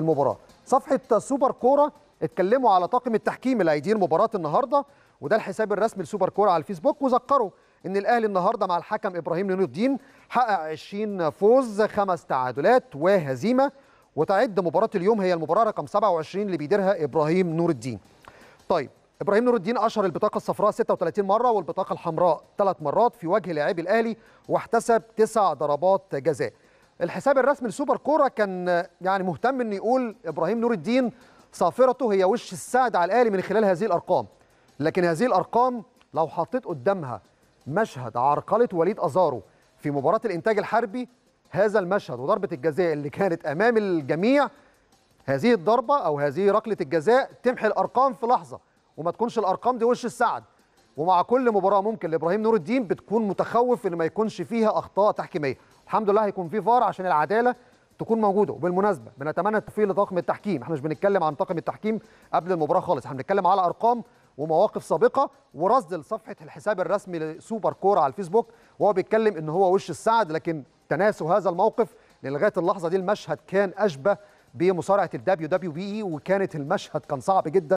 المباراه صفحه سوبر كوره اتكلموا على طاقم التحكيم اللي هيدير مباراه النهارده وده الحساب الرسمي لسوبر كوره على الفيسبوك وذكروا ان الاهلي النهارده مع الحكم ابراهيم نور الدين حقق 20 فوز خمس تعادلات وهزيمه وتعد مباراه اليوم هي المباراه رقم 27 اللي بيديرها ابراهيم نور الدين طيب ابراهيم نور الدين اشهر البطاقه الصفراء 36 مره والبطاقه الحمراء 3 مرات في وجه لاعبي الاهلي واحتسب 9 ضربات جزاء الحساب الرسمي لسوبر كوره كان يعني مهتم ان يقول ابراهيم نور الدين صافرته هي وش السعد على الاهلي من خلال هذه الارقام لكن هذه الارقام لو حطيت قدامها مشهد عرقله وليد ازارو في مباراه الانتاج الحربي هذا المشهد وضربه الجزاء اللي كانت امام الجميع هذه الضربه او هذه ركله الجزاء تمحي الارقام في لحظه وما تكونش الارقام دي وش السعد ومع كل مباراه ممكن لابراهيم نور الدين بتكون متخوف ان ما يكونش فيها اخطاء تحكيميه الحمد لله هيكون في فار عشان العداله تكون موجوده وبالمناسبه بنتمنى التوفيق لطاقم التحكيم احنا مش بنتكلم عن طاقم التحكيم قبل المباراه خالص احنا بنتكلم على ارقام ومواقف سابقه ورصد لصفحه الحساب الرسمي لسوبر كوره على الفيسبوك وهو بيتكلم ان هو وش السعد لكن تناسوا هذا الموقف لغايه اللحظه دي المشهد كان اشبه بمصارعه الدبليو دبليو بي e وكانت المشهد كان صعب جدا